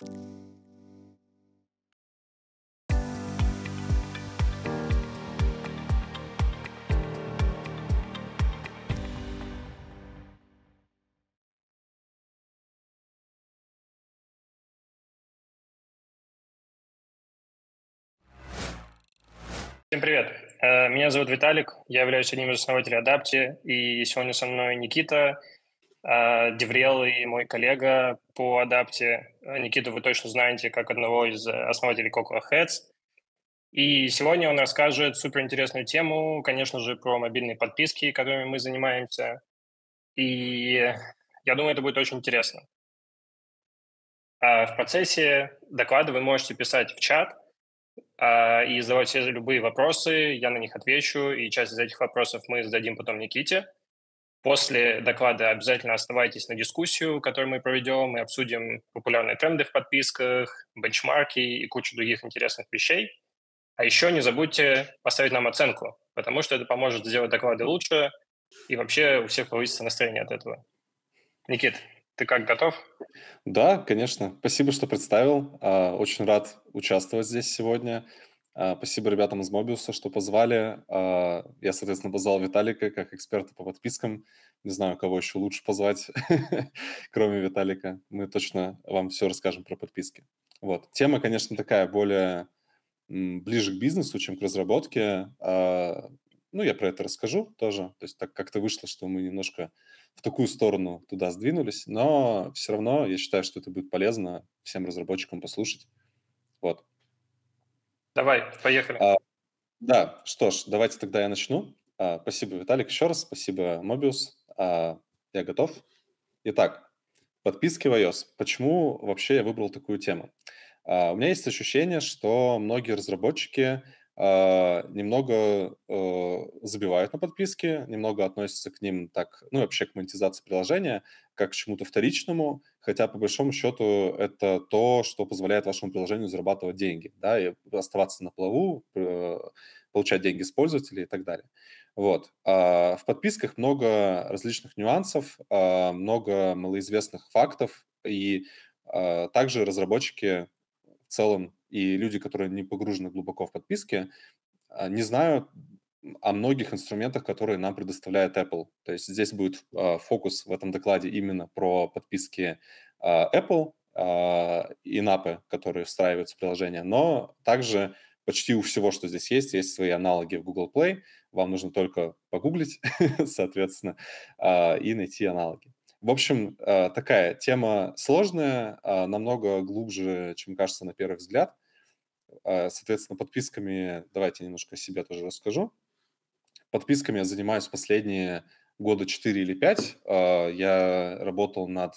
Всем привет. Э, меня зовут Виталик, я являюсь одним из основателей Адапти, и сегодня со мной Никита, а, деврел и мой коллега по адапте. Э, Никиту вы точно знаете как одного из э, основателей Cocoa Heads. И сегодня он расскажет суперинтересную тему, конечно же, про мобильные подписки, которыми мы занимаемся. И я думаю, это будет очень интересно. А, в процессе доклада вы можете писать в чат а, и задавать все любые вопросы, я на них отвечу, и часть из этих вопросов мы зададим потом Никите. После доклада обязательно оставайтесь на дискуссию, которую мы проведем, и обсудим популярные тренды в подписках, бенчмарки и кучу других интересных вещей. А еще не забудьте поставить нам оценку, потому что это поможет сделать доклады лучше, и вообще у всех повысится настроение от этого. Никит, ты как, готов? Да, конечно. Спасибо, что представил. А, очень рад участвовать здесь сегодня. А, спасибо ребятам из Мобиуса, что позвали. А, я, соответственно, позвал Виталика как эксперта по подпискам. Не знаю, кого еще лучше позвать, кроме Виталика. Мы точно вам все расскажем про подписки. Вот. Тема, конечно, такая более ближе к бизнесу, чем к разработке. А, ну, я про это расскажу тоже. То есть так как-то вышло, что мы немножко в такую сторону туда сдвинулись. Но все равно я считаю, что это будет полезно всем разработчикам послушать. Вот. Давай, поехали. А, да, что ж, давайте тогда я начну. А, спасибо, Виталик, еще раз. Спасибо, Мобиус. А, я готов. Итак, подписки в iOS. Почему вообще я выбрал такую тему? А, у меня есть ощущение, что многие разработчики а, немного э, забивают на подписки, немного относятся к ним так, ну, вообще к монетизации приложения, как к чему-то вторичному, хотя, по большому счету, это то, что позволяет вашему приложению зарабатывать деньги, да, и оставаться на плаву, э, получать деньги с пользователей и так далее. Вот. А, в подписках много различных нюансов, а, много малоизвестных фактов, и также разработчики в целом и люди, которые не погружены глубоко в подписки, а, не знают о многих инструментах, которые нам предоставляет Apple. То есть здесь будет а, фокус в этом докладе именно про подписки а, Apple и напы, которые встраиваются в приложение, но также почти у всего, что здесь есть, есть свои аналоги в Google Play. Вам нужно только погуглить, соответственно, и найти аналоги. В общем, э, такая тема сложная, а, намного глубже, чем кажется на первый взгляд. Э, соответственно, подписками, давайте немножко о себе тоже расскажу. Подписками я занимаюсь последние года 4 или 5. Э, я работал над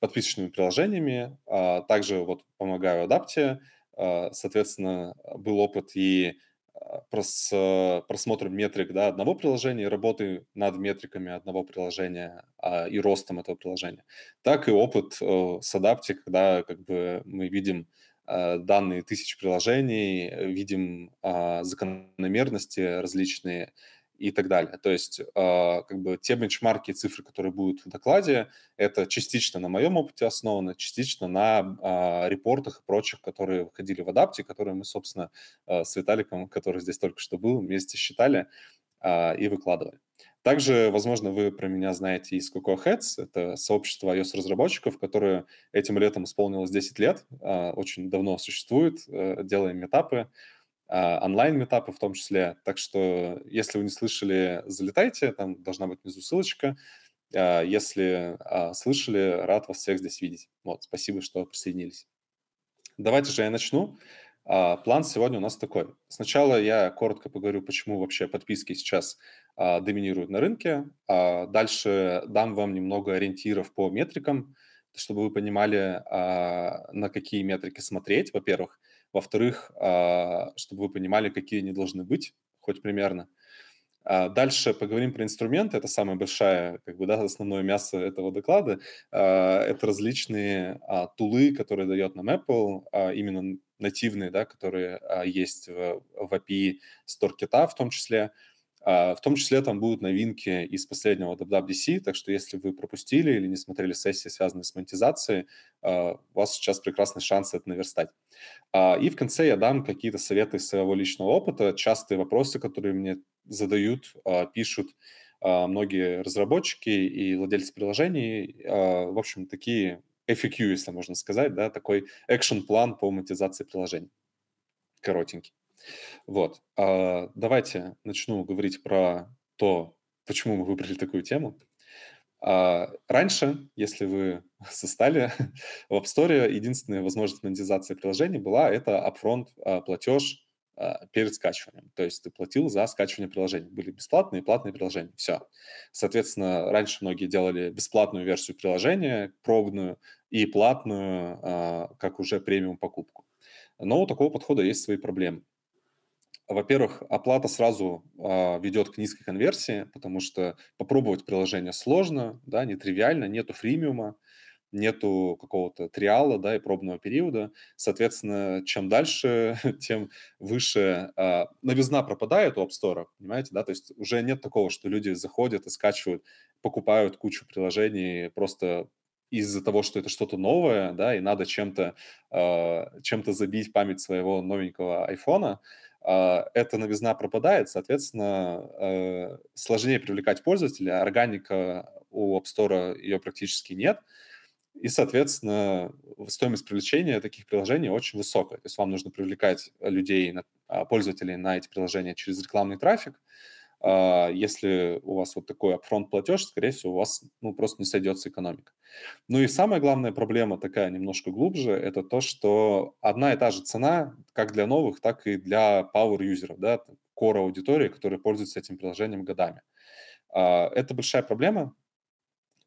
подписочными приложениями, а также вот помогаю адапте. Соответственно, был опыт и а, прос, э, просмотром метрик да, одного приложения и работы над метриками одного приложения а, и ростом этого приложения, так и опыт э, с адапте, когда как бы, мы видим э, данные тысяч приложений, видим э, закономерности различные, и так далее. То есть э, как бы те бенчмарки и цифры, которые будут в докладе, это частично на моем опыте основано, частично на э, репортах и прочих, которые выходили в адапте, которые мы, собственно, э, с Виталиком, который здесь только что был, вместе считали э, и выкладывали. Также, возможно, вы про меня знаете из Cocoa Heads. Это сообщество iOS-разработчиков, которое этим летом исполнилось 10 лет, э, очень давно существует, э, делаем метапы. Э, а, онлайн-метапы в том числе. Так что, если вы не слышали, залетайте, там должна быть внизу ссылочка. А, если а, слышали, рад вас всех здесь видеть. Вот, спасибо, что присоединились. Давайте же я начну. План сегодня у нас такой. Сначала я коротко поговорю, почему вообще подписки сейчас доминируют на рынке. Дальше дам вам немного ориентиров по метрикам, чтобы вы понимали, на какие метрики смотреть, во-первых. Во-вторых, а, чтобы вы понимали, какие они должны быть, хоть примерно. А, дальше поговорим про инструменты. Это самая большая, как бы, да, основное мясо этого доклада. А, это различные тулы, которые дает нам Apple, именно нативные, да, которые есть в API StoreKit в том числе. А, в том числе там будут новинки из последнего WWDC, так что если вы пропустили или не смотрели сессии, связанные с монетизацией, а, у вас сейчас прекрасный шанс это наверстать. А, и в конце я дам какие-то советы из своего личного опыта, частые вопросы, которые мне задают, пишут многие разработчики и владельцы приложений. В общем, такие FAQ, если можно сказать, да, такой экшен-план по монетизации приложений. Коротенький. Вот. А давайте начну говорить про то, почему мы выбрали такую тему. А раньше, если вы застали в App Store единственная возможность монетизации приложения была это upfront а, платеж а, перед скачиванием. То есть ты платил за скачивание приложения. Были бесплатные и платные приложения. Все. Соответственно, раньше многие делали бесплатную версию приложения, пробную, и платную, а, как уже премиум покупку. Но у такого подхода есть свои проблемы во-первых, оплата сразу э, а, ведет к низкой конверсии, потому что попробовать приложение сложно, да, нетривиально, нету фримиума, нету какого-то триала, да, и пробного периода. Соответственно, чем дальше, тем выше э, новизна пропадает у App Store, понимаете, да, то есть уже нет такого, что люди заходят и скачивают, покупают кучу приложений просто из-за того, что это что-то новое, да, и надо чем-то э, чем-то забить память своего новенького айфона. Э, а, эта новизна пропадает, соответственно, э, сложнее привлекать пользователя, органика у App Store ее практически нет, и, соответственно, стоимость привлечения таких приложений очень высокая. То есть вам нужно привлекать людей, а, пользователей на эти приложения через рекламный трафик, а, если у вас вот такой upfront платеж, скорее всего, у вас ну, просто не сойдется экономика. Ну и самая главная проблема такая немножко глубже, это то, что одна и та же цена как для новых, так и для power-юзеров, да, core аудитории, которые пользуются этим приложением годами. А, это большая проблема,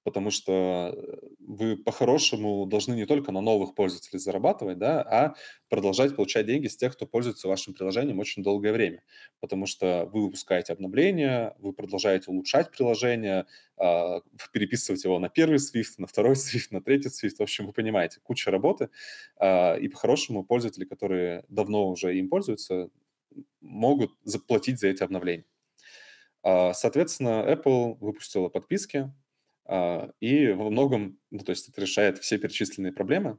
потому что э, вы по-хорошему должны не только на новых пользователей зарабатывать, да, а продолжать получать деньги с тех, кто пользуется вашим приложением очень долгое время, потому что вы выпускаете обновления, вы продолжаете улучшать приложение, а, переписывать его на первый Swift, на второй Swift, на третий Swift, в общем, вы понимаете, куча работы, а, и по-хорошему пользователи, которые давно уже им пользуются, могут заплатить за эти обновления. А, соответственно, Apple выпустила подписки, а, и во многом, ну, то есть это решает все перечисленные проблемы.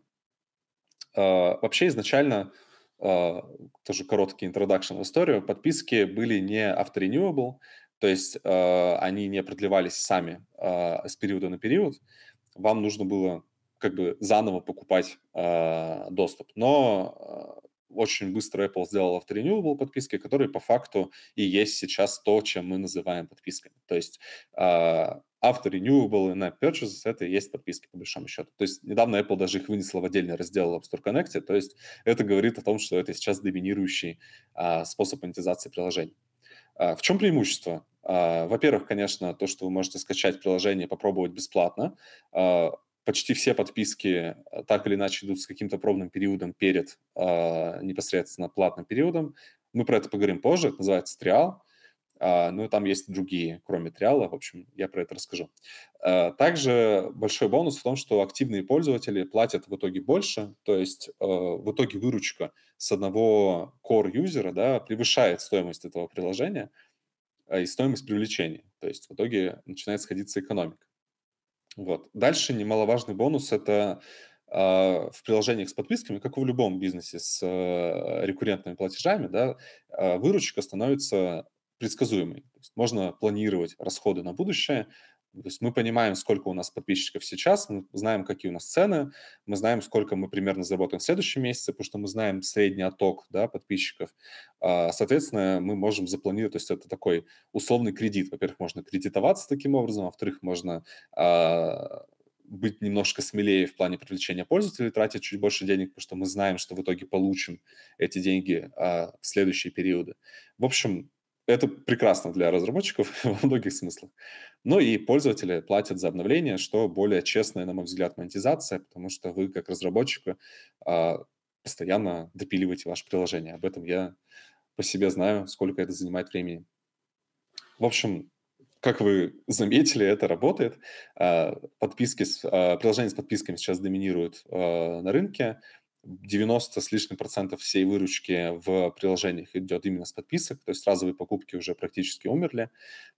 А, вообще изначально, а, тоже короткий introduction в историю, подписки были не авторенewable, то есть они не продлевались сами с периода на период. Вам нужно было как бы заново покупать доступ. Но очень быстро Apple сделала авторенюбл подписки, которые по факту и есть сейчас то, чем мы называем подписками. То есть after renewable на purchases это и есть подписки по большому счету. То есть недавно Apple даже их вынесла в отдельный раздел в App Store Connect, то есть это говорит о том, что это сейчас доминирующий а, способ монетизации приложений. А, в чем преимущество? А, во-первых, конечно, то, что вы можете скачать приложение, попробовать бесплатно. А, почти все подписки а, так или иначе идут с каким-то пробным периодом перед а, непосредственно платным периодом. Мы про это поговорим позже, это называется триал. А, но ну, там есть другие, кроме триала, в общем, я про это расскажу. А, также большой бонус в том, что активные пользователи платят в итоге больше, то есть э, в итоге выручка с одного core-юзера да, превышает стоимость этого приложения а, и стоимость привлечения, то есть в итоге начинает сходиться экономика. Вот. Дальше немаловажный бонус – это в приложениях с подписками, как и в любом бизнесе с э, рекуррентными платежами, да, выручка становится предсказуемый. То есть можно планировать расходы на будущее. То есть мы понимаем, сколько у нас подписчиков сейчас, мы знаем, какие у нас цены, мы знаем, сколько мы примерно заработаем в следующем месяце, потому что мы знаем средний отток да, подписчиков. А, соответственно, мы можем запланировать, то есть это такой условный кредит. Во-первых, можно кредитоваться таким образом, во-вторых, можно а, быть немножко смелее в плане привлечения пользователей, тратить чуть больше денег, потому что мы знаем, что в итоге получим эти деньги а, в следующие периоды. В общем, это прекрасно для разработчиков во многих смыслах. Ну и пользователи платят за обновление, что более честная, на мой взгляд, монетизация, потому что вы, как разработчик а, постоянно допиливаете ваше приложение. Об этом я по себе знаю, сколько это занимает времени. В общем, как вы заметили, это работает. А, подписки, с, а, приложения с подписками сейчас доминируют на рынке. 90 с лишним процентов всей выручки в приложениях идет именно с подписок, то есть разовые покупки уже практически умерли,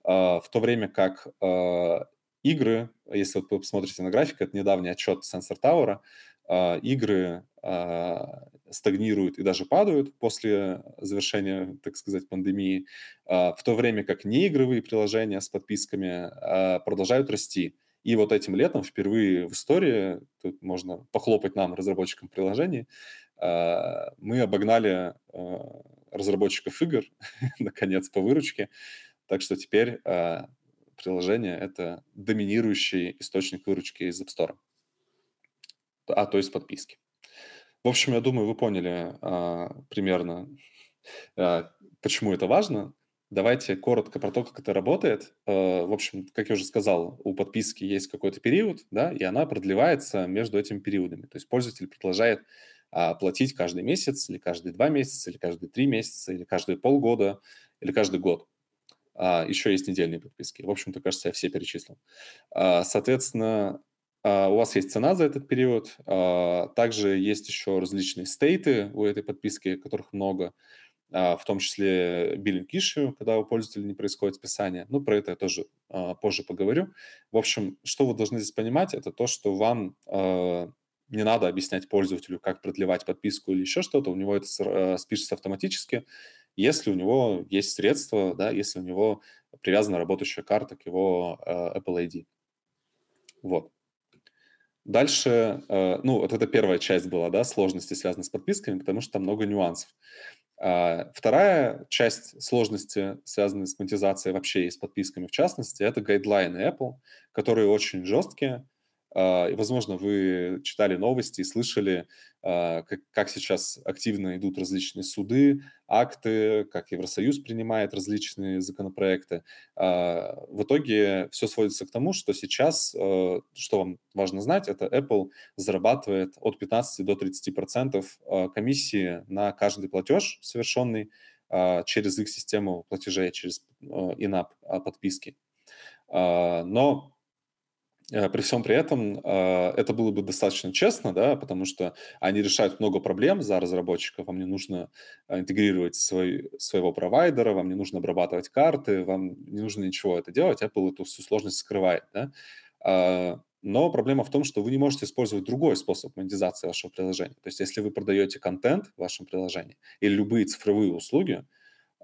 а, в то время как э, игры, если вот вы посмотрите на график, это недавний отчет Sensor Tower, а, игры а, стагнируют и даже падают после завершения, так сказать, пандемии, в то время как неигровые приложения с подписками продолжают расти. И вот этим летом впервые в истории, тут можно похлопать нам, разработчикам приложений, а, мы обогнали а, разработчиков игр, наконец, по выручке. Так что теперь а, приложение — это доминирующий источник выручки из App Store, а то есть подписки. В общем, я думаю, вы поняли примерно, почему это важно. Давайте коротко про то, как это работает. Э, в общем, как я уже сказал, у подписки есть какой-то период, да, и она продлевается между этими периодами. То есть пользователь продолжает а, платить каждый месяц, или каждые два месяца, или каждые три месяца, или каждые полгода, или каждый год. А, еще есть недельные подписки. В общем-то, кажется, я все перечислил. А, соответственно, у вас есть цена за этот период. Также есть еще различные стейты у этой подписки, которых много. А, в том числе биллинг issue, когда у пользователя не происходит списание. Ну, про это я тоже а, позже поговорю. В общем, что вы должны здесь понимать, это то, что вам а, не надо объяснять пользователю, как продлевать подписку или еще что-то, у него это спишется автоматически, если у него есть средства, да, если у него привязана работающая карта к его Apple ID. Вот. Дальше, ну, вот это первая часть была, да, сложности, связанные с подписками, потому что там много нюансов. А, вторая часть сложности, связанной с монетизацией вообще и с подписками в частности, это гайдлайны Apple, которые очень жесткие, а, возможно, вы читали новости и слышали, а, как сейчас активно идут различные суды, акты, как Евросоюз принимает различные законопроекты. А, в итоге все сводится к тому, что сейчас, э, что вам важно знать, это Apple зарабатывает от 15 до 30 процентов э, комиссии на каждый платеж совершенный через их систему платежей, через in-app э, подписки. Но Э, при всем при этом э, это было бы достаточно честно, да, потому что они решают много проблем за разработчиков. Вам не нужно э, интегрировать свой, своего провайдера, вам не нужно обрабатывать карты, вам не нужно ничего это делать. Apple эту всю сложность скрывает. Да. Но проблема в том, что вы не можете использовать другой способ монетизации вашего приложения. То есть если вы продаете контент в вашем приложении или любые цифровые услуги,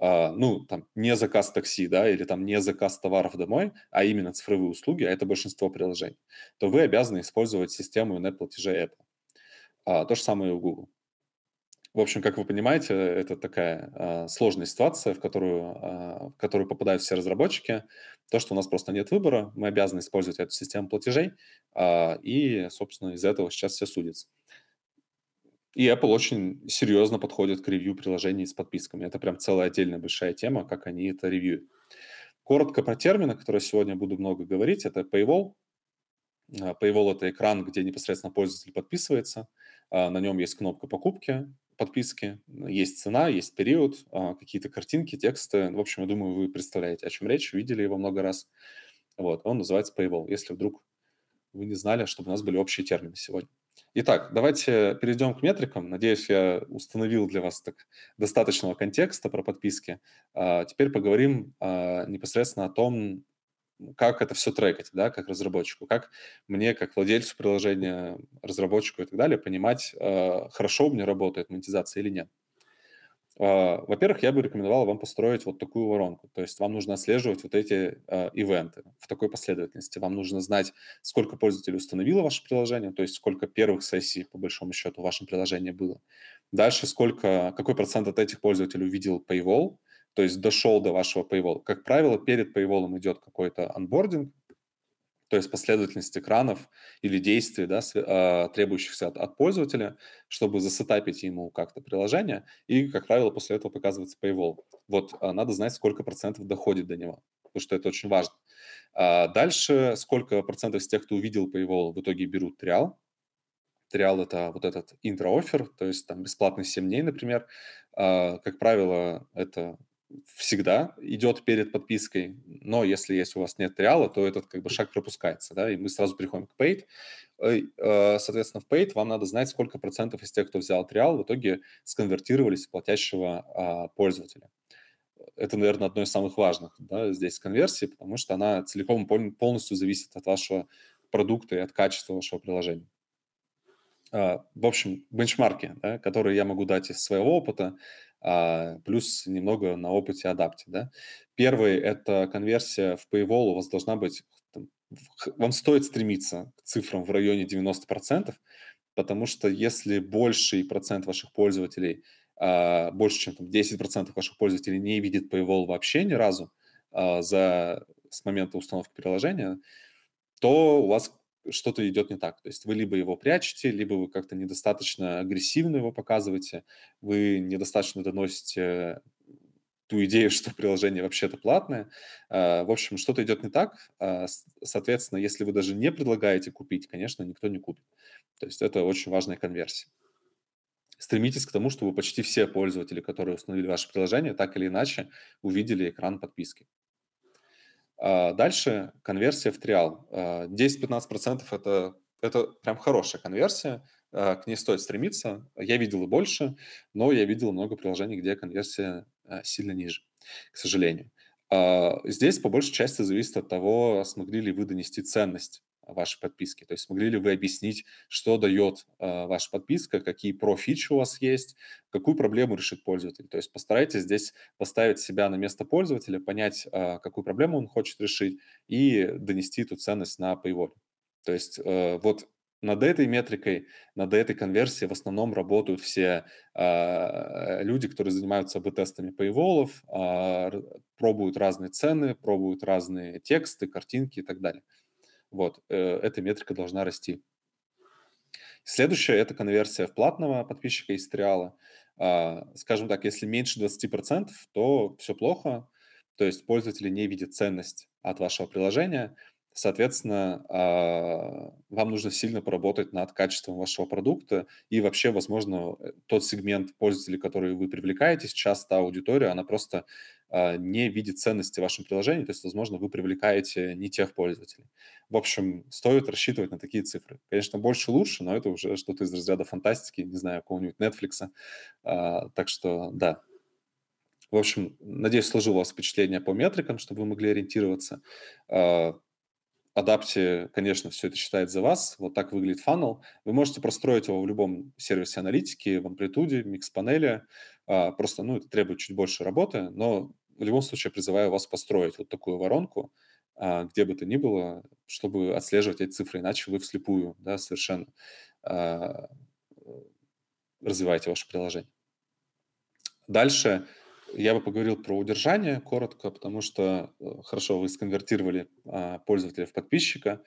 а, ну, там, не заказ такси, да, или там не заказ товаров домой, а именно цифровые услуги, а это большинство приложений, то вы обязаны использовать систему инет-платежей Apple. А, то же самое и у Google. В общем, как вы понимаете, это такая а, сложная ситуация, в которую, а, в которую попадают все разработчики. То, что у нас просто нет выбора, мы обязаны использовать эту систему платежей, а, и, собственно, из-за этого сейчас все судится. И Apple очень серьезно подходит к ревью приложений с подписками. Это прям целая отдельная большая тема, как они это ревью. Коротко про термины, которые сегодня буду много говорить, это Paywall. А, Paywall – это экран, где непосредственно пользователь подписывается. А, на нем есть кнопка покупки, подписки, есть цена, есть период, а, какие-то картинки, тексты. В общем, я думаю, вы представляете, о чем речь, видели его много раз. Вот, он называется Paywall, если вдруг вы не знали, чтобы у нас были общие термины сегодня. Итак, давайте перейдем к метрикам. Надеюсь, я установил для вас так достаточного контекста про подписки. А, теперь поговорим а, непосредственно о том, как это все трекать, да, как разработчику, как мне, как владельцу приложения, разработчику и так далее, понимать, а, хорошо у меня работает монетизация или нет. А, во-первых, я бы рекомендовал вам построить вот такую воронку. То есть вам нужно отслеживать вот эти э, ивенты в такой последовательности. Вам нужно знать, сколько пользователей установило ваше приложение, то есть сколько первых сессий, по большому счету, в вашем приложении было. Дальше сколько, какой процент от этих пользователей увидел Paywall, то есть дошел до вашего Paywall. Как правило, перед Paywall идет какой-то анбординг, то есть последовательность экранов или действий, да, а, требующихся от, от пользователя, чтобы засетапить ему как-то приложение, и, как правило, после этого показывается paywall. Вот а, надо знать, сколько процентов доходит до него, потому что это очень важно. А, дальше, сколько процентов из тех, кто увидел paywall, в итоге берут триал, Триал — это вот этот интро-офер, то есть там бесплатный 7 дней, например. Как правило, это всегда идет перед подпиской, но если есть у вас нет триала, то этот как бы шаг пропускается, да, и мы сразу переходим к paid. Э, соответственно, в paid вам надо знать, сколько процентов из тех, кто взял триал, в итоге сконвертировались в платящего а, пользователя. Это, наверное, одно из самых важных да, здесь конверсии, потому что она целиком полностью зависит от вашего продукта и от качества вашего приложения. А, в общем, бенчмарки, да, которые я могу дать из своего опыта, а, плюс немного на опыте адапте. Да? Первый – это конверсия в Paywall у вас должна быть, вам стоит стремиться к цифрам в районе 90%, потому что если больший процент ваших пользователей, а, больше, чем там, 10% ваших пользователей не видит Paywall вообще ни разу а, за, с момента установки приложения, то у вас что-то идет не так. То есть вы либо его прячете, либо вы как-то недостаточно агрессивно его показываете, вы недостаточно доносите ту идею, что приложение вообще-то платное. А, в общем, что-то идет не так. А, соответственно, если вы даже не предлагаете купить, конечно, никто не купит. То есть это очень важная конверсия. Стремитесь к тому, чтобы почти все пользователи, которые установили ваше приложение, так или иначе увидели экран подписки. А дальше конверсия в триал. 10-15% а, это, это прям хорошая конверсия, а, к ней стоит стремиться. Я видел и больше, но я видел много приложений, где конверсия сильно ниже, к сожалению. Здесь по большей части зависит от того, смогли ли вы донести ценность вашей подписки. То есть смогли ли вы объяснить, что дает э, ваша подписка, какие профичи у вас есть, какую проблему решит пользователь. То есть постарайтесь здесь поставить себя на место пользователя, понять, э, какую проблему он хочет решить и донести эту ценность на paywall. То есть э, вот над этой метрикой, над этой конверсией в основном работают все а, э, люди, которые занимаются б-тестами пейволов, э, пробуют разные цены, пробуют разные тексты, картинки и так далее. Вот, э, эта метрика должна расти. Следующее – это конверсия в платного подписчика из триала. А, скажем так, если меньше 20%, то все плохо, то есть пользователи не видят ценность от вашего приложения, Соответственно, а, вам нужно сильно поработать над качеством вашего продукта и вообще, возможно, э, тот сегмент пользователей, который вы привлекаете, сейчас та аудитория, она просто а, не видит ценности в вашем приложении, то есть, возможно, вы привлекаете не тех пользователей. В общем, стоит рассчитывать на такие цифры. Конечно, больше лучше, но это уже что-то из разряда фантастики, не знаю, какого-нибудь Netflix. А, так что, да, в общем, надеюсь, сложил у вас впечатление по метрикам, чтобы вы могли ориентироваться адапте, конечно, все это считает за вас. Вот так выглядит фанал. Вы можете простроить его в любом сервисе аналитики, в амплитуде, микс-панели. Просто, ну, это требует чуть больше работы, но в любом случае призываю вас построить вот такую воронку, а, где бы то ни было, чтобы отслеживать эти цифры, иначе вы вслепую, да, совершенно а, э, развиваете ваше приложение. Дальше – я бы поговорил про удержание коротко, потому что э, хорошо вы сконвертировали а, пользователя в подписчика,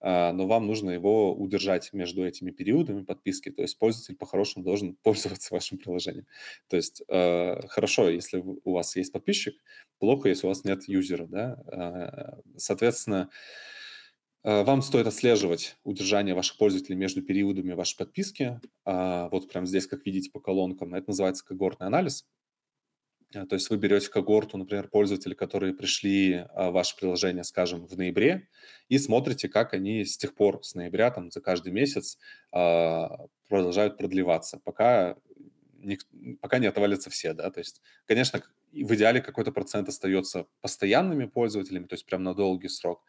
а, но вам нужно его удержать между этими периодами подписки. То есть пользователь по-хорошему должен пользоваться вашим приложением. То есть э, хорошо, если у вас есть подписчик, плохо, если у вас нет юзера. Да? А, соответственно, э, вам стоит отслеживать удержание ваших пользователей между периодами вашей подписки. Вот прям здесь, как видите по колонкам, это называется когортный анализ. А, то есть вы берете когорту, например, пользователей, которые пришли в а, ваше приложение, скажем, в ноябре, и смотрите, как они с тех пор, с ноября, там, за каждый месяц а, продолжают продлеваться, пока не, пока не отвалятся все, да, то есть, конечно, в идеале какой-то процент остается постоянными пользователями, то есть прям на долгий срок,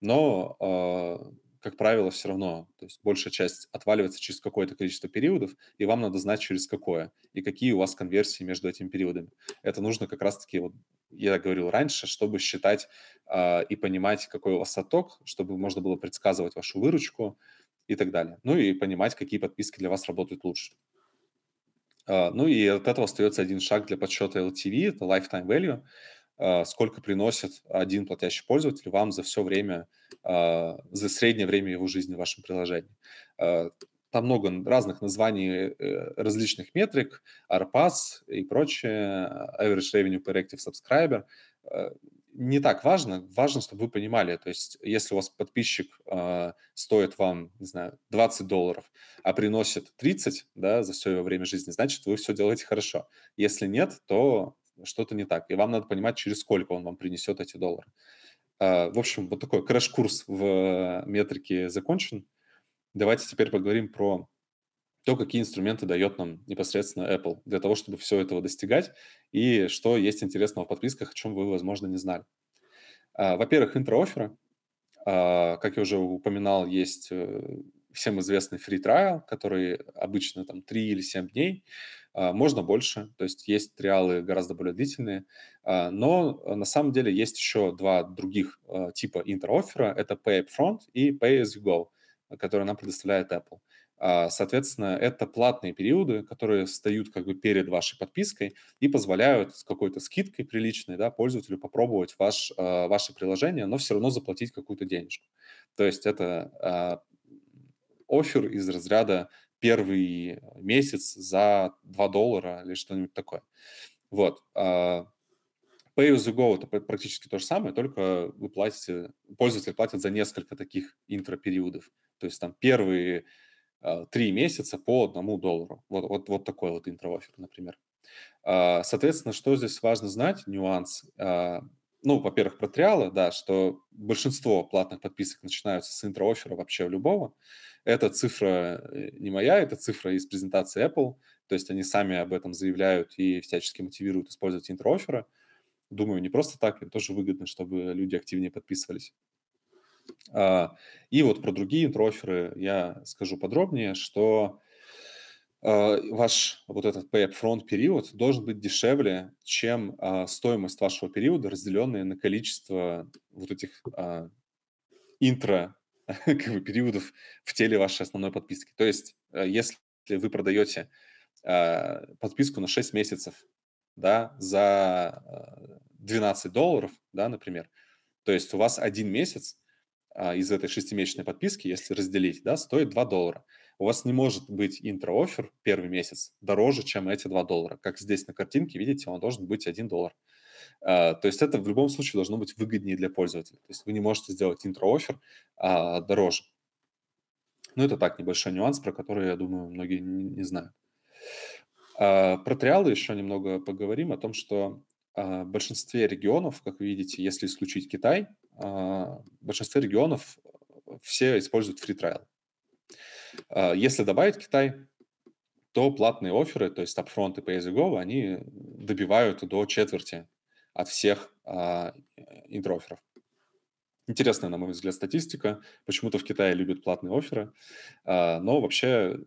но как правило, все равно, то есть большая часть отваливается через какое-то количество периодов, и вам надо знать, через какое, и какие у вас конверсии между этими периодами. Это нужно как раз-таки, вот я говорил раньше, чтобы считать э, и понимать, какой у вас отток, чтобы можно было предсказывать вашу выручку и так далее. Ну и понимать, какие подписки для вас работают лучше. Э, ну и от этого остается один шаг для подсчета LTV, это Lifetime Value. А, сколько приносит один платящий пользователь вам за все время, а, за среднее время его жизни в вашем приложении. А, там много разных названий э, различных метрик, RPAS и прочее, Average Revenue Per Active Subscriber. Не так важно, важно, чтобы вы понимали, то есть если у вас подписчик э, стоит вам, не знаю, 20 долларов, а приносит 30, да, за все его время жизни, значит, вы все делаете хорошо. Если нет, то что-то не так. И вам надо понимать, через сколько он вам принесет эти доллары. А, в общем, вот такой краш-курс в метрике закончен. Давайте теперь поговорим про то, какие инструменты дает нам непосредственно Apple для того, чтобы все этого достигать, и что есть интересного в подписках, о чем вы, возможно, не знали. А, во-первых, интро-оферы. А, как я уже упоминал, есть э, всем известный free trial, который обычно там 3 или 7 дней, а, можно больше, то есть есть триалы гораздо более длительные, а, но э, на самом деле есть еще два других а, типа интероффера, это Pay Upfront и Pay As You Go, которые нам предоставляет Apple. Соответственно, это платные периоды, которые встают как бы перед вашей подпиской и позволяют с какой-то скидкой приличной да, пользователю попробовать ваш, ваше приложение, но все равно заплатить какую-то денежку. То есть это офер из разряда первый месяц за 2 доллара или что-нибудь такое. Вот. А, pay as go это практически то же самое, только вы платите, пользователь платит за несколько таких интропериодов. То есть там первые а, три месяца по одному доллару. Вот, вот, вот такой вот интро-офер, например. А, соответственно, что здесь важно знать, нюанс. Ну, во-первых, про триалы, да, что большинство платных подписок начинаются с интро-оффера вообще любого. Эта цифра э, не моя, это цифра из презентации Apple, то есть они сами об этом заявляют и всячески мотивируют использовать интро Думаю, не просто так, им тоже выгодно, чтобы люди активнее подписывались. А, и вот про другие интро я скажу подробнее, что а, ваш вот этот pay upfront период должен быть дешевле, чем а, стоимость вашего периода, разделенная на количество вот этих интро как бы, периодов в теле вашей основной подписки. То есть, э, если вы продаете э, подписку на 6 месяцев, да, за 12 э, долларов, да, например, то есть у вас один месяц э, из этой шестимесячной подписки, если разделить, да, стоит 2 доллара. У вас не может быть интро-офер первый месяц дороже, чем эти 2 доллара. Как здесь на картинке, видите, он должен быть 1 доллар. А, то есть это в любом случае должно быть выгоднее для пользователя. То есть вы не можете сделать интро-офер а, дороже. Ну, это так, небольшой нюанс, про который, я думаю, многие не знают. А, про триалы еще немного поговорим о том, что в большинстве регионов, как видите, если исключить Китай, в большинстве регионов э, все используют free trial. Если добавить Китай, то платные оферы, то есть апфронты по языку, они добивают до четверти от всех а, интероферов. Интересная, на мой взгляд, статистика. Почему-то в Китае любят платные оферы, а, но вообще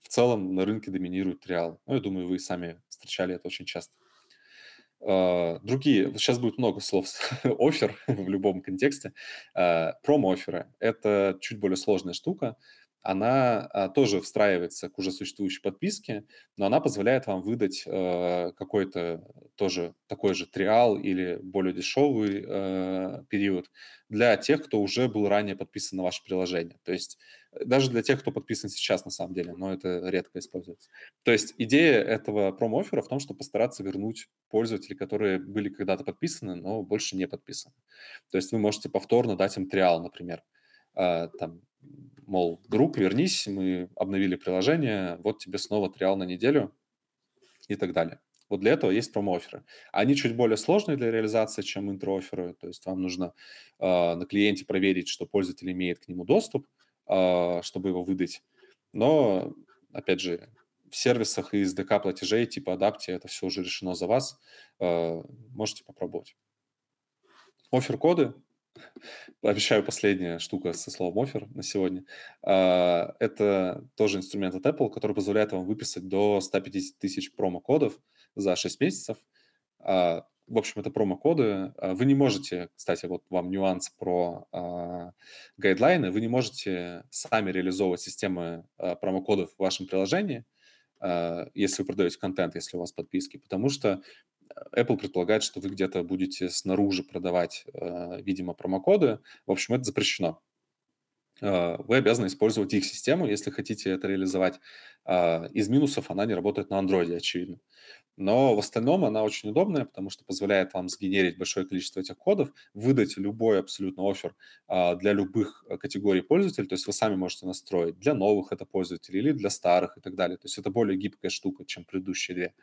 в целом на рынке доминирует реал. Ну, я думаю, вы сами встречали это очень часто. А, другие, сейчас будет много слов офер в любом контексте. А, Промо-оферы – это чуть более сложная штука она а, тоже встраивается к уже существующей подписке, но она позволяет вам выдать э, какой-то тоже такой же триал или более дешевый э, период для тех, кто уже был ранее подписан на ваше приложение. То есть э, даже для тех, кто подписан сейчас на самом деле, но это редко используется. То есть идея этого промо-оффера в том, что постараться вернуть пользователей, которые были когда-то подписаны, но больше не подписаны. То есть вы можете повторно дать им триал, например. Там, мол, друг, вернись, мы обновили приложение, вот тебе снова триал на неделю и так далее. Вот для этого есть промо оферы Они чуть более сложные для реализации, чем интро оферы То есть вам нужно э, на клиенте проверить, что пользователь имеет к нему доступ, э, чтобы его выдать. Но, опять же, в сервисах из ДК платежей типа Adapti это все уже решено за вас. Э, можете попробовать. Офер-коды Обещаю, последняя штука со словом офер на сегодня. А, это тоже инструмент от Apple, который позволяет вам выписать до 150 тысяч промокодов за 6 месяцев. А, в общем, это промокоды. А, вы не можете, кстати, вот вам нюанс про гайдлайны, вы не можете сами реализовывать системы промокодов в вашем приложении, если вы продаете контент, если у вас подписки, потому что Apple предполагает, что вы где-то будете снаружи продавать, э, видимо, промокоды. В общем, это запрещено. Э, вы обязаны использовать их систему, если хотите это реализовать. Э, из минусов она не работает на Android, очевидно. Но в остальном она очень удобная, потому что позволяет вам сгенерить большое количество этих кодов, выдать любой абсолютно офер а, для любых э, категорий пользователей. То есть вы сами можете настроить для новых это пользователей или для старых и так далее. То есть это более гибкая штука, чем предыдущие две.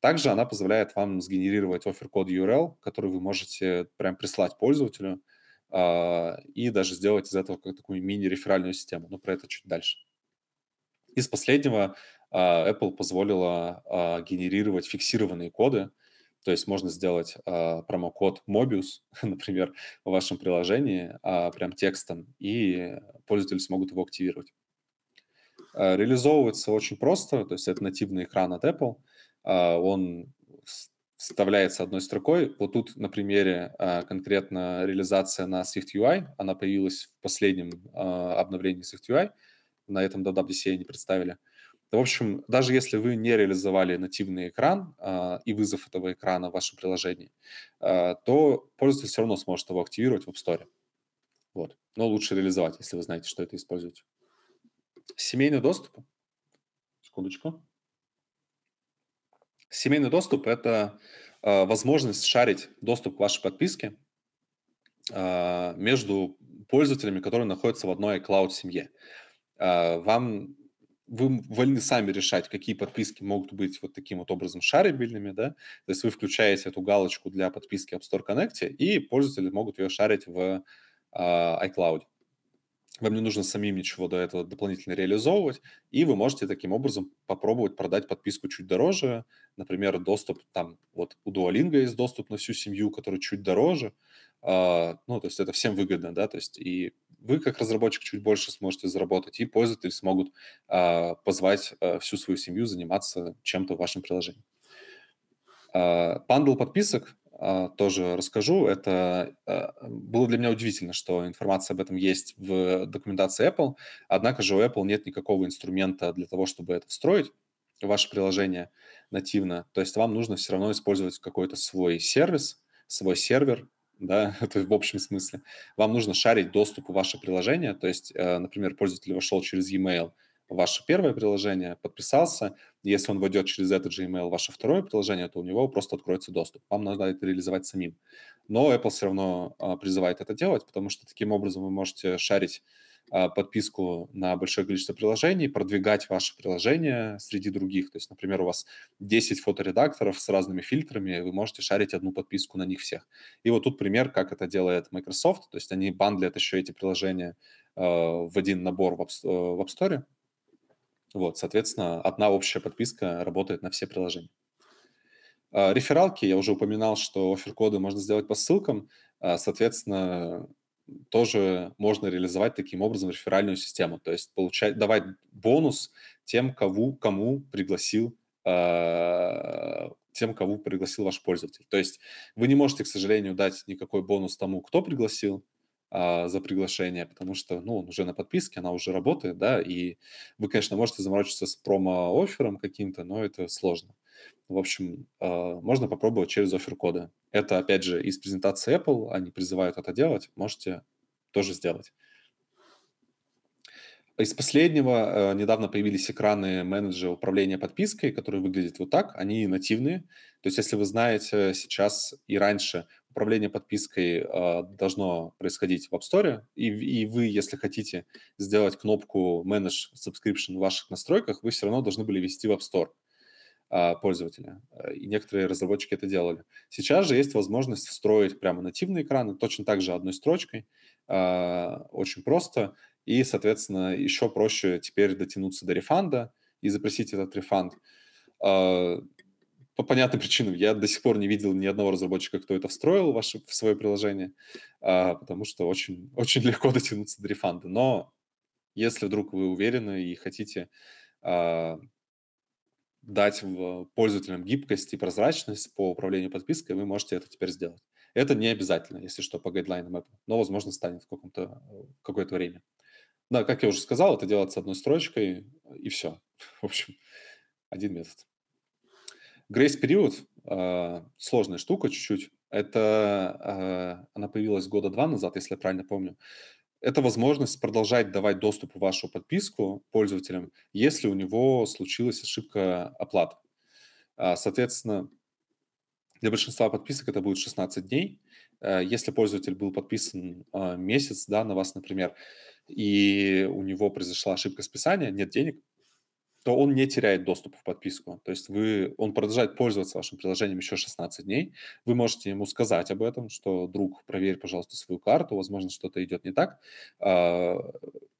Также она позволяет вам сгенерировать офер-код URL, который вы можете прям прислать пользователю а, и даже сделать из этого как такую мини-реферальную систему. Но про это чуть дальше. Из последнего Apple позволила генерировать фиксированные коды, то есть можно сделать промокод Mobius, например, в вашем приложении прям текстом, и пользователи смогут его активировать. Реализовывается очень просто, то есть это нативный экран от Apple, он вставляется одной строкой. Вот тут на примере конкретно реализация на Swift UI, она появилась в последнем обновлении Swift UI, на этом WWDC они представили. В общем, даже если вы не реализовали нативный экран э, и вызов этого экрана в вашем приложении, э, то пользователь все равно сможет его активировать в App Store. Вот. Но лучше реализовать, если вы знаете, что это используете. Семейный доступ. Секундочку. Семейный доступ – это э, возможность шарить доступ к вашей подписке э, между пользователями, которые находятся в одной cloud-семье. Э, вам вы вольны сами решать, какие подписки могут быть вот таким вот образом шарибельными, да, то есть вы включаете эту галочку для подписки App Store Connect, и пользователи могут ее шарить в э, iCloud. Вам не нужно самим ничего до этого дополнительно реализовывать, и вы можете таким образом попробовать продать подписку чуть дороже, например, доступ там, вот у Duolingo есть доступ на всю семью, который чуть дороже, э, ну, то есть это всем выгодно, да, то есть и вы как разработчик чуть больше сможете заработать, и пользователи смогут э, позвать э, всю свою семью заниматься чем-то в вашем приложении. Э, пандл подписок э, тоже расскажу. Это э, было для меня удивительно, что информация об этом есть в документации Apple, однако же у Apple нет никакого инструмента для того, чтобы это встроить в ваше приложение нативно. То есть вам нужно все равно использовать какой-то свой сервис, свой сервер, да, то есть в общем смысле. Вам нужно шарить доступ в ваше приложение, то есть, э, например, пользователь вошел через e-mail в ваше первое приложение, подписался, если он войдет через этот же email в ваше второе приложение, то у него просто откроется доступ. Вам надо это реализовать самим. Но Apple все равно а, призывает это делать, потому что таким образом вы можете шарить а, подписку на большое количество приложений, продвигать ваше приложение среди других. То есть, например, у вас 10 фоторедакторов с разными фильтрами, вы можете шарить одну подписку на них всех. И вот тут пример, как это делает Microsoft. То есть они бандлят еще эти приложения а, в один набор в App, э, в App Store. Вот, соответственно, одна общая подписка работает на все приложения. А, рефералки, я уже упоминал, что офер-коды можно сделать по ссылкам. Соответственно, тоже можно реализовать таким образом реферальную систему, то есть получать, давать бонус тем, кого, кому пригласил а, тем, кого пригласил ваш пользователь. То есть вы не можете, к сожалению, дать никакой бонус тому, кто пригласил э, за приглашение, потому что, ну, он уже на подписке, она уже работает, да, и вы, конечно, можете заморочиться с промо-оффером каким-то, но это сложно. В общем, э, можно попробовать через офер-коды. Это, опять же, из презентации Apple, они призывают это делать, можете тоже сделать. Из последнего э, недавно появились экраны менеджера управления подпиской, которые выглядят вот так. Они нативные. То есть, если вы знаете, э, сейчас и раньше управление подпиской э, должно происходить в App Store, и, и вы, если хотите сделать кнопку Manage Subscription в ваших настройках, вы все равно должны были ввести в App Store. А, пользователя. Э, и некоторые разработчики это делали. Сейчас же есть возможность встроить прямо нативные экраны, точно так же одной строчкой, а, очень просто. И, соответственно, еще проще теперь дотянуться до рефанда и запросить этот рефанд. А, по понятным причинам. Я до сих пор не видел ни одного разработчика, кто это встроил в, ваше, в свое приложение, потому что очень, очень легко дотянуться до рефанда. Но если вдруг вы уверены и хотите дать пользователям гибкость и прозрачность по управлению подпиской, вы можете это теперь сделать. Это не обязательно, если что, по гайдлайнам Apple, но, возможно, станет в, каком-то, э, какое-то время. Да, как я уже сказал, это делается одной строчкой, и все. В общем, один метод. Грейс-период э, сложная штука чуть-чуть. Это э, она появилась года два назад, если я правильно помню это возможность продолжать давать доступ в вашу подписку пользователям, если у него случилась ошибка оплаты. А, соответственно, для большинства подписок это будет 16 дней. Э, если пользователь был подписан а, месяц да, на вас, например, и у него произошла ошибка списания, нет денег, то он не теряет доступ в подписку. То есть вы, он продолжает пользоваться вашим приложением еще 16 дней. Вы можете ему сказать об этом, что, друг, проверь, пожалуйста, свою карту, возможно, что-то идет не так. А,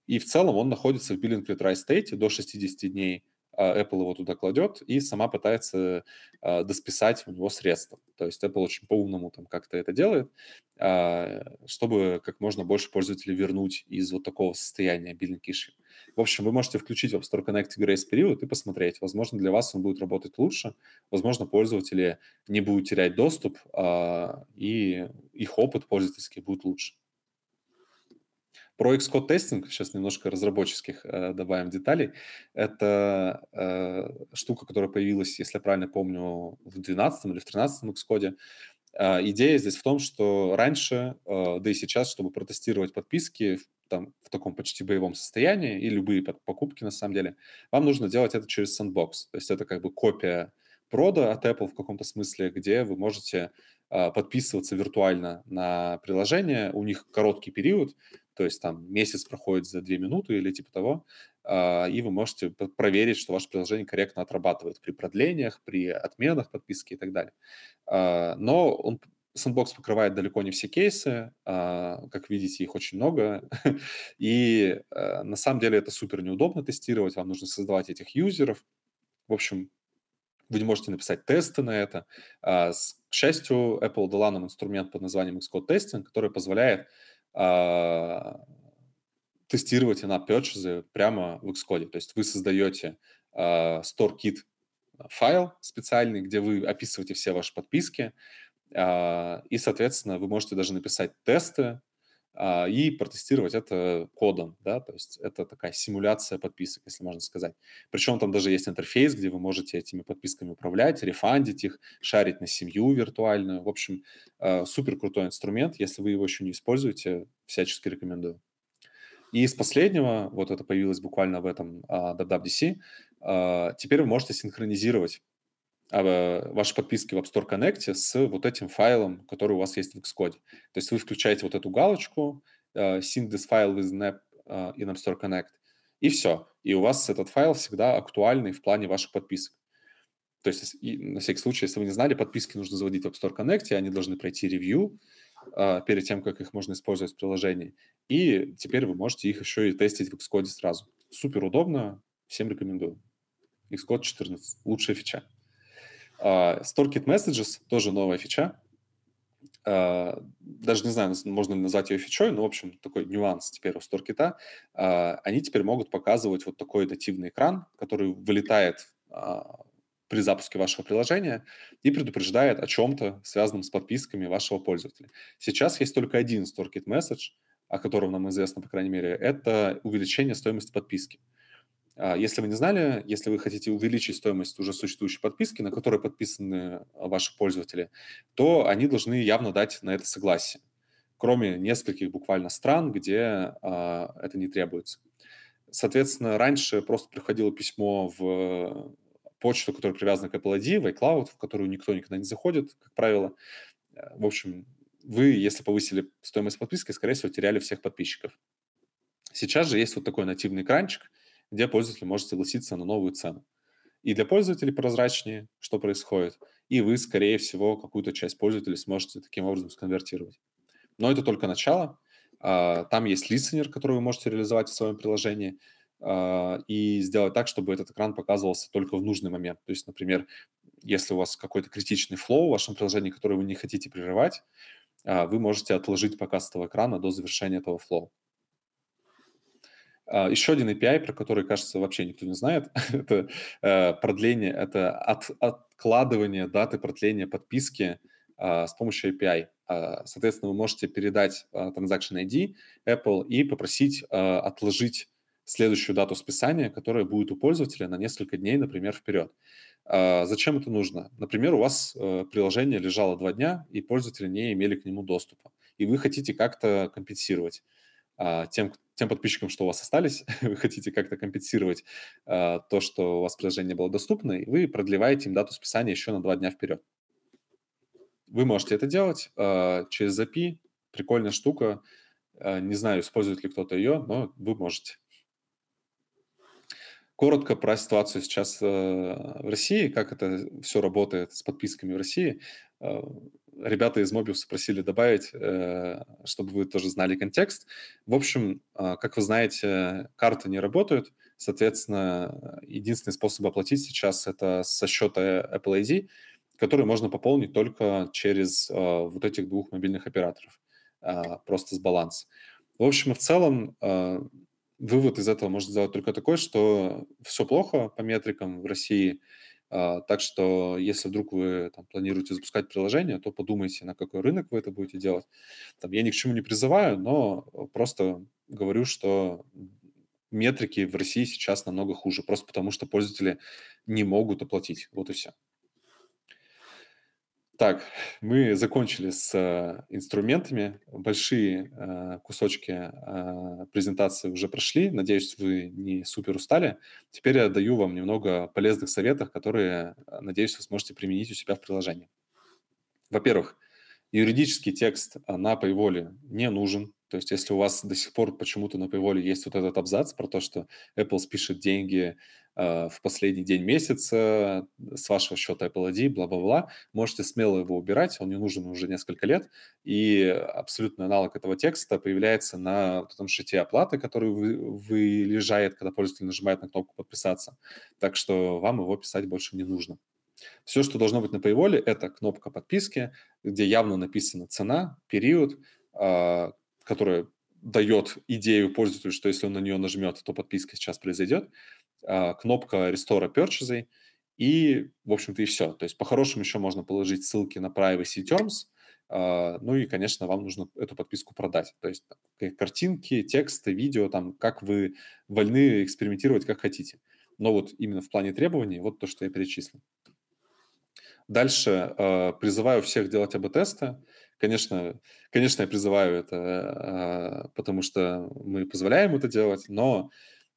и в целом он находится в Billing Retry State до 60 дней а, Apple его туда кладет и сама пытается а, досписать у него средства. То есть Apple очень по-умному там как-то это делает, чтобы как можно больше пользователей вернуть из вот такого состояния billing issue. В общем, вы можете включить в App Store Connect Grace период и посмотреть. Возможно, для вас он будет работать лучше, возможно, пользователи не будут терять доступ, а, и их опыт пользовательский будет лучше. Про Xcode тестинг, сейчас немножко разработческих э, добавим деталей, это э, штука, которая появилась, если я правильно помню, в 12 или в 13 Xcode. А, идея здесь в том, что раньше, а, да и сейчас, чтобы протестировать подписки там, в таком почти боевом состоянии и любые покупки, на самом деле, вам нужно делать это через Sandbox. То есть это как бы копия прода от Apple в каком-то смысле, где вы можете а, подписываться виртуально на приложение. У них короткий период, то есть там месяц проходит за две минуты или типа того. А, и вы можете проверить, что ваше приложение корректно отрабатывает при продлениях, при отменах подписки и так далее. А, но он, Sandbox покрывает далеко не все кейсы, а, как видите, их очень много, и на самом деле это супер неудобно тестировать, вам нужно создавать этих юзеров. В общем, вы не можете написать тесты на это. К счастью, Apple дала нам инструмент под названием Xcode Testing, который позволяет тестировать на purchase прямо в Xcode. То есть вы создаете э, а, kit файл специальный, где вы описываете все ваши подписки, э, и, соответственно, вы можете даже написать тесты э, и протестировать это кодом, да, то есть это такая симуляция подписок, если можно сказать. Причем там даже есть интерфейс, где вы можете этими подписками управлять, рефандить их, шарить на семью виртуальную. В общем, э, супер крутой инструмент. Если вы его еще не используете, всячески рекомендую. И из последнего, вот это появилось буквально в этом а, WWDC, а, теперь вы можете синхронизировать а, э, ваши подписки в App Store Connect с вот этим файлом, который у вас есть в Xcode. То есть вы включаете вот эту галочку sync this file with Snap in App Store Connect, и все. И у вас этот файл всегда актуальный в плане ваших подписок. То есть, на всякий случай, если вы не знали, подписки нужно заводить в App Store Connect, и они должны пройти ревью, а, перед тем, как их можно использовать в приложении. И теперь вы можете их еще и тестить в Xcode сразу. Супер удобно, всем рекомендую. Xcode 14, лучшая фича. А, StoreKit Messages, тоже новая фича. А, даже не знаю, можно ли назвать ее фичой, но, в общем, такой нюанс теперь у StoreKit. Они теперь могут показывать вот такой нативный экран, который вылетает при запуске вашего приложения и предупреждает о чем-то, связанном с подписками вашего пользователя. Сейчас есть только один StoreKit Message, о котором нам известно, по крайней мере, это увеличение стоимости подписки. А, если вы не знали, если вы хотите увеличить стоимость уже существующей подписки, на которой подписаны ваши пользователи, то они должны явно дать на это согласие, кроме нескольких буквально стран, где а, это не требуется. Соответственно, раньше просто приходило письмо в почту, которая привязана к Apple ID, в iCloud, в которую никто никогда не заходит, как правило. Э, в общем, вы, если повысили стоимость подписки, скорее всего, теряли всех подписчиков. Сейчас же есть вот такой нативный экранчик, где пользователь может согласиться на новую цену. И для пользователей прозрачнее, что происходит, и вы, скорее всего, какую-то часть пользователей сможете таким образом сконвертировать. Но это только начало. А, там есть листенер, который вы можете реализовать в своем приложении. А, и сделать так, чтобы этот экран показывался только в нужный момент. То есть, например, если у вас какой-то критичный флоу в вашем приложении, который вы не хотите прерывать, а, вы можете отложить показ этого экрана до завершения этого флоу. А, еще один API, про который, кажется, вообще никто не знает, это э, продление, это от, откладывание даты продления подписки с помощью API. Соответственно, вы можете передать Transaction ID Apple и попросить отложить следующую дату списания, которая будет у пользователя на несколько дней, например, вперед. А, зачем это нужно? Например, у вас э, приложение лежало два дня, и пользователи не имели к нему доступа, и вы хотите как-то компенсировать а, тем, тем подписчикам, что у вас остались, вы хотите как-то компенсировать а, то, что у вас приложение не было доступно, и вы продлеваете им дату списания еще на два дня вперед. Вы можете это делать через API. Прикольная штука. не знаю, использует ли кто-то ее, но вы можете. Коротко про ситуацию сейчас э, в России, как это все работает с подписками в России. Э, ребята из Mobius просили добавить, э, чтобы вы тоже знали контекст. В общем, как вы знаете, карты не работают. Соответственно, единственный способ оплатить сейчас это со счета Apple ID, который можно пополнить только через вот этих двух мобильных операторов, просто с баланса. В общем и в целом, вывод из этого можно сделать только такой, что все плохо по метрикам в России, а, так что, если вдруг вы там, планируете запускать приложение, то подумайте, на какой рынок вы это будете делать. Там, я ни к чему не призываю, но просто говорю, что метрики в России сейчас намного хуже, просто потому что пользователи не могут оплатить. Вот и все. Так, мы закончили с э, инструментами. Большие э, кусочки э, презентации уже прошли. Надеюсь, вы не супер устали. Теперь я даю вам немного полезных советов, которые, надеюсь, вы сможете применить у себя в приложении. Во-первых, юридический текст на Paywall не нужен. То есть если у вас до сих пор почему-то на Paywall есть вот этот абзац про то, что Apple спишет деньги Э, в последний день месяца с вашего счета Apple ID, бла-бла-бла. Можете смело его убирать, он не нужен уже несколько лет. И абсолютный аналог этого текста появляется на том этом шите оплаты, который вы, вылежает, когда пользователь нажимает на кнопку «Подписаться». Так что вам его писать больше не нужно. Все, что должно быть на Paywall, это кнопка подписки, где явно написана цена, период, а, которая дает идею пользователю, что если он на нее нажмет, то подписка сейчас произойдет. А, кнопка Restore Purchase, и, в общем-то, и все. То есть, по-хорошему, еще можно положить ссылки на Privacy Terms, а, ну и, конечно, вам нужно эту подписку продать. То есть картинки, тексты, видео, там, как вы вольны экспериментировать, как хотите. Но вот именно в плане требований, вот то, что я перечислил. Дальше э, призываю всех делать АБ-тесты. Конечно, конечно, я призываю это, э, потому что мы позволяем это делать, но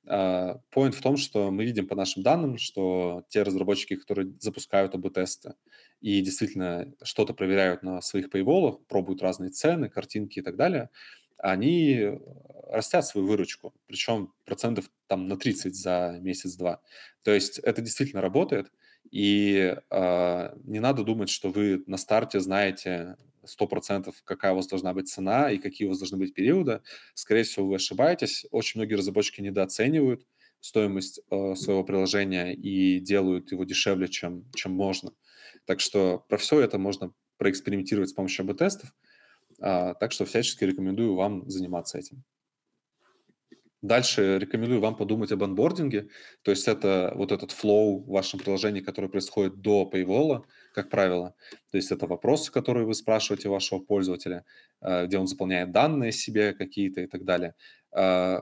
Point а, в том, что мы видим по нашим данным, что те разработчики, которые запускают АБ-тесты и действительно что-то проверяют на своих пейволах, пробуют разные цены, картинки и так далее, они растят свою выручку, причем процентов там на 30 за месяц-два. То есть это действительно работает, и э, не надо думать, что вы на старте знаете 100% какая у вас должна быть цена и какие у вас должны быть периоды, скорее всего, вы ошибаетесь. Очень многие разработчики недооценивают стоимость э, своего приложения и делают его дешевле, чем, чем можно. Так что про все это можно проэкспериментировать с помощью АБ-тестов. Э, так что всячески рекомендую вам заниматься этим. Дальше рекомендую вам подумать об анбординге, то есть это вот этот флоу в вашем приложении, который происходит до Paywall, как правило. То есть это вопросы, которые вы спрашиваете вашего пользователя, э, где он заполняет данные себе какие-то и так далее. Э,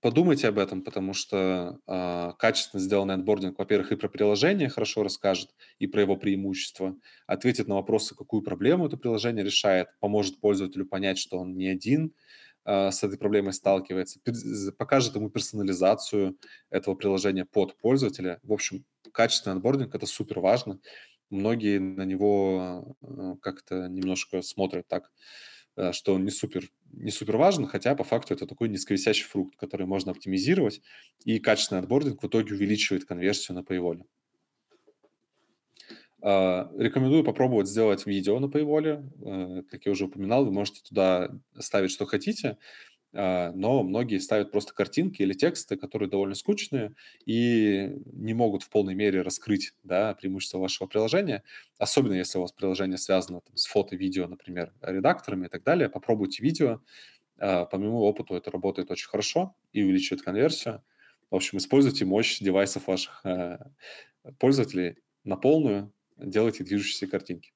подумайте об этом, потому что э, качественно сделанный анбординг, во-первых, и про приложение хорошо расскажет, и про его преимущества, ответит на вопросы, какую проблему это приложение решает, поможет пользователю понять, что он не один, а, с этой проблемой сталкивается, покажет ему персонализацию этого приложения под пользователя. В общем, качественный анбординг – это супер важно. Многие на него а, как-то немножко смотрят так, э, что он не супер, не супер важен, хотя по факту это такой низковисящий фрукт, который можно оптимизировать, и качественный отбординг в итоге увеличивает конверсию на paywall. А, рекомендую попробовать сделать видео на Paywall. Э, как я уже упоминал, вы можете туда ставить, что хотите, а, но многие ставят просто картинки или тексты, которые довольно скучные и не могут в полной мере раскрыть да, преимущество вашего приложения. Особенно если у вас приложение связано там, с фото, видео, например, редакторами и так далее. Попробуйте видео. А, по моему опыту это работает очень хорошо и увеличивает конверсию. В общем, используйте мощь девайсов ваших э, пользователей на полную, делайте движущиеся картинки.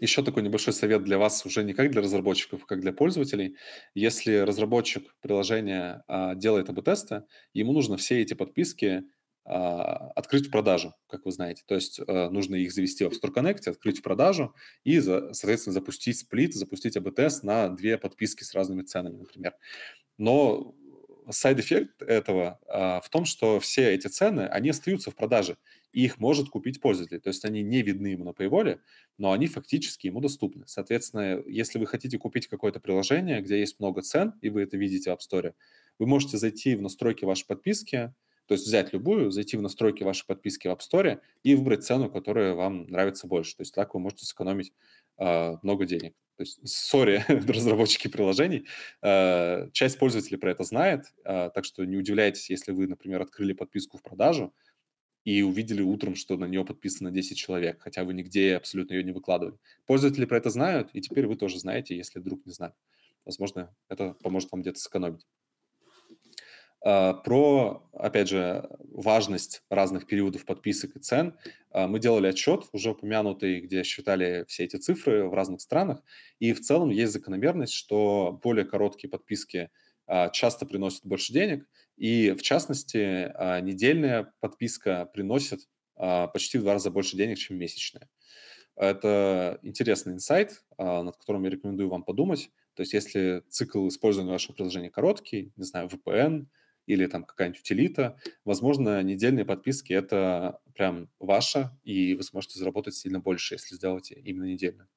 Еще такой небольшой совет для вас уже не как для разработчиков, а как для пользователей. Если разработчик приложения а, делает АБ-тесты, ему нужно все эти подписки а, открыть в продажу, как вы знаете. То есть а, нужно их завести в App Store Connect, открыть в продажу и, за, соответственно, запустить сплит, запустить АБ-тест на две подписки с разными ценами, например. Но сайд-эффект этого а, в том, что все эти цены, они остаются в продаже, и их может купить пользователь. То есть они не видны ему на Paywall, но они фактически ему доступны. Соответственно, если вы хотите купить какое-то приложение, где есть много цен, и вы это видите в App Store, вы можете зайти в настройки вашей подписки, то есть взять любую, зайти в настройки вашей подписки в App Store и выбрать цену, которая вам нравится больше. То есть так вы можете сэкономить а, много денег. То есть, сори, разработчики приложений. А, часть пользователей про это знает, а, так что не удивляйтесь, если вы, например, открыли подписку в продажу и увидели утром, что на нее подписано 10 человек, хотя вы нигде абсолютно ее не выкладывали. Пользователи про это знают, и теперь вы тоже знаете, если вдруг не знали. Возможно, это поможет вам где-то сэкономить. А, про, опять же, важность разных периодов подписок и цен а, мы делали отчет, уже упомянутый, где считали все эти цифры в разных странах. И в целом есть закономерность, что более короткие подписки а, часто приносят больше денег. И, в частности, недельная подписка приносит почти в два раза больше денег, чем месячная. Это интересный инсайт, над которым я рекомендую вам подумать. То есть если цикл использования вашего приложения короткий, не знаю, VPN – или там какая-нибудь утилита. Возможно, недельные подписки — это прям ваша, и вы сможете заработать сильно больше, если сделаете именно недельно.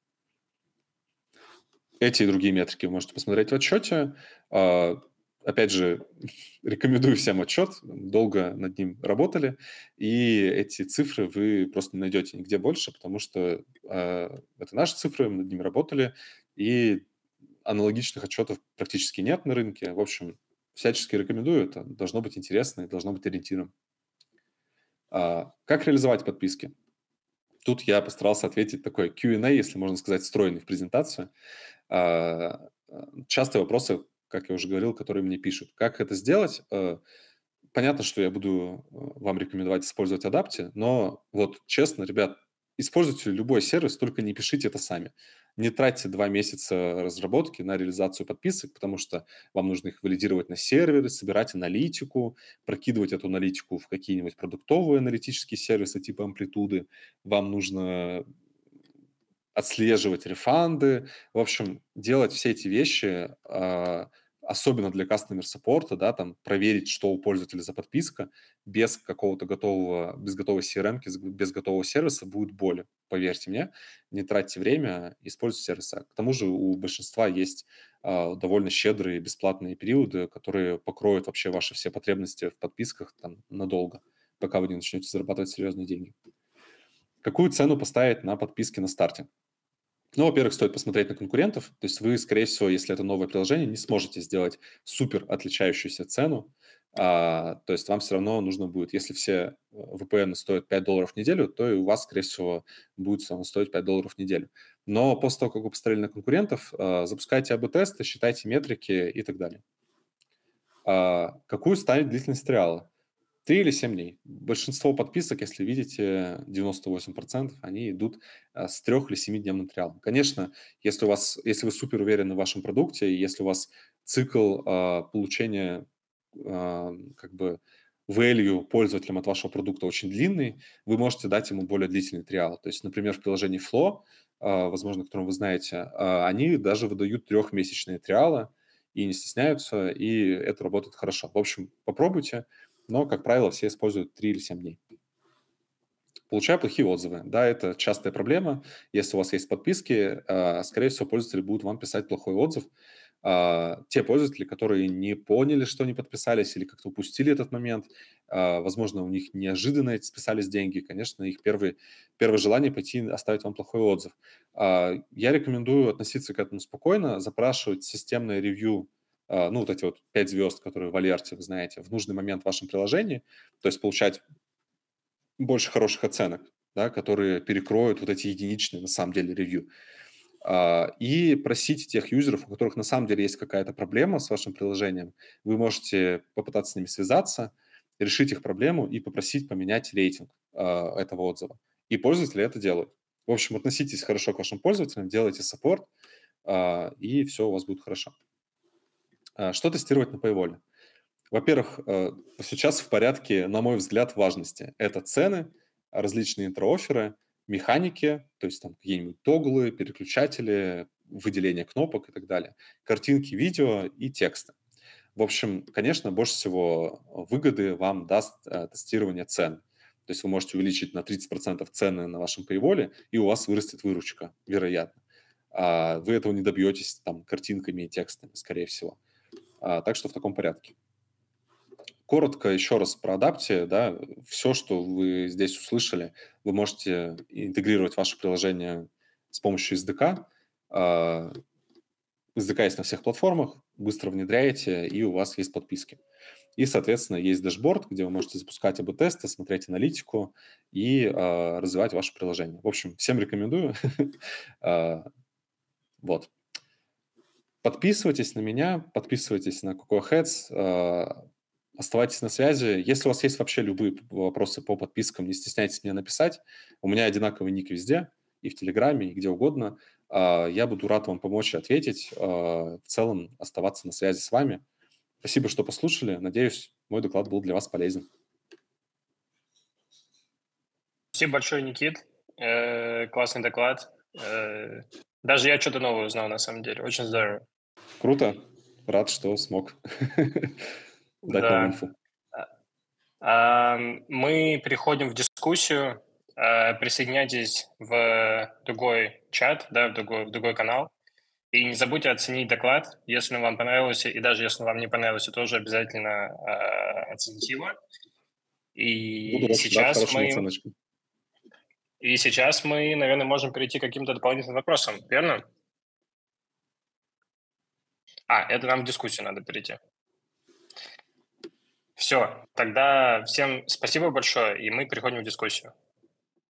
Эти и другие метрики вы можете посмотреть в отчете. А, опять же, рекомендую всем отчет, долго над ним работали, и эти цифры вы просто не найдете нигде больше, потому что э, это наши цифры, мы над ними работали, и аналогичных отчетов практически нет на рынке. В общем, всячески рекомендую это. Должно быть интересно и должно быть ориентиром. А, как реализовать подписки? Тут я постарался ответить такой Q&A, если можно сказать, встроенный в презентацию. А, частые вопросы, как я уже говорил, которые мне пишут. Как это сделать? Э, понятно, что я буду э, вам рекомендовать использовать Адапти, но вот честно, ребят, используйте любой сервис, только не пишите это сами не тратьте два месяца разработки на реализацию подписок, потому что вам нужно их валидировать на серверы, собирать аналитику, прокидывать эту аналитику в какие-нибудь продуктовые аналитические сервисы типа амплитуды. Вам нужно отслеживать рефанды. В общем, делать все эти вещи а, особенно для customer support, да, там проверить, что у пользователя за подписка, без какого-то готового, без готовой CRM, без готового сервиса будет боли, поверьте мне. Не тратьте время, используйте сервиса. К тому же у большинства есть э, довольно щедрые бесплатные периоды, которые покроют вообще ваши все потребности в подписках там надолго, пока вы не начнете зарабатывать серьезные деньги. Какую цену поставить на подписки на старте? Ну, во-первых, стоит посмотреть на конкурентов. То есть вы, скорее всего, если это новое приложение, не сможете сделать супер отличающуюся цену. А, то есть вам все равно нужно будет, если все э, VPN стоят 5 долларов в неделю, то и у вас, скорее всего, будет все равно стоить 5 долларов в неделю. Но после того, как вы посмотрели на конкурентов, а, запускайте АБ-тесты, считайте метрики и так далее. А, какую станет длительность триала? 3 или 7 дней. Большинство подписок, если видите, 98%, они идут э, с 3 или 7 дневным триалом. Конечно, если, у вас, если вы супер уверены в вашем продукте, если у вас цикл э, получения э, как бы value пользователям от вашего продукта очень длинный, вы можете дать ему более длительный триал. То есть, например, в приложении Flow, э, возможно, котором вы знаете, э, они даже выдают трехмесячные триалы и не стесняются, и это работает хорошо. В общем, попробуйте – но, как правило, все используют 3 или 7 дней. Получаю плохие отзывы. Да, это частая проблема. Если у вас есть подписки, а, скорее всего, пользователи будут вам писать плохой отзыв. А, те пользователи, которые не поняли, что они подписались или как-то упустили этот момент, а, возможно, у них неожиданно списались деньги, конечно, их первые, первое желание пойти оставить вам плохой отзыв. Я рекомендую относиться к этому спокойно, запрашивать системное ревью а, ну, вот эти вот 5 звезд, которые в Алерте, вы знаете, в нужный момент в вашем приложении, то есть получать больше хороших оценок, да, которые перекроют вот эти единичные, на самом деле, ревью. А, и просить тех юзеров, у которых на самом деле есть какая-то проблема с вашим приложением, вы можете попытаться с ними связаться, решить их проблему и попросить поменять рейтинг а, этого отзыва. И пользователи это делают. В общем, относитесь хорошо к вашим пользователям, делайте саппорт, и все у вас будет хорошо. А, что тестировать на Paywall? Во-первых, э, сейчас в порядке, на мой взгляд, важности. Это цены, различные интро-оферы, механики, то есть там какие-нибудь тоглы, переключатели, выделение кнопок и так далее, картинки, видео и тексты. В общем, конечно, больше всего выгоды вам даст э, тестирование цен. То есть вы можете увеличить на 30% цены на вашем пейволе, и у вас вырастет выручка, вероятно. А вы этого не добьетесь там картинками и текстами, скорее всего. А, так что в таком порядке. Коротко еще раз про адапте. Да, все, что вы здесь услышали, вы можете интегрировать ваше приложение с помощью SDK. А, SDK есть на всех платформах, быстро внедряете, и у вас есть подписки. И, соответственно, есть дашборд, где вы можете запускать АБ-тесты, смотреть аналитику и а, развивать ваше приложение. В общем, всем рекомендую. Вот. Подписывайтесь на меня, подписывайтесь на Cocoa Heads, э, оставайтесь на связи. Если у вас есть вообще любые вопросы по подпискам, не стесняйтесь мне написать. У меня одинаковый ник везде, и в Телеграме, и где угодно. Э, я буду рад вам помочь и ответить. Э, в целом оставаться на связи с вами. Спасибо, что послушали. Надеюсь, мой доклад был для вас полезен. Спасибо большое, Никит. Классный доклад. Даже я что-то новое узнал, на самом деле. Очень здорово. Круто. Рад, что смог дать да. нам инфу. А, а, мы переходим в дискуссию. А, присоединяйтесь в другой чат, да, в другой, в другой канал. И не забудьте оценить доклад, если он вам понравился, и даже если он вам не понравился, тоже обязательно э, оцените его. И Буду сейчас мы... Оценочку. И сейчас мы, наверное, можем перейти к каким-то дополнительным вопросам, верно? А, это нам в дискуссию надо перейти. Все, тогда всем спасибо большое, и мы переходим в дискуссию.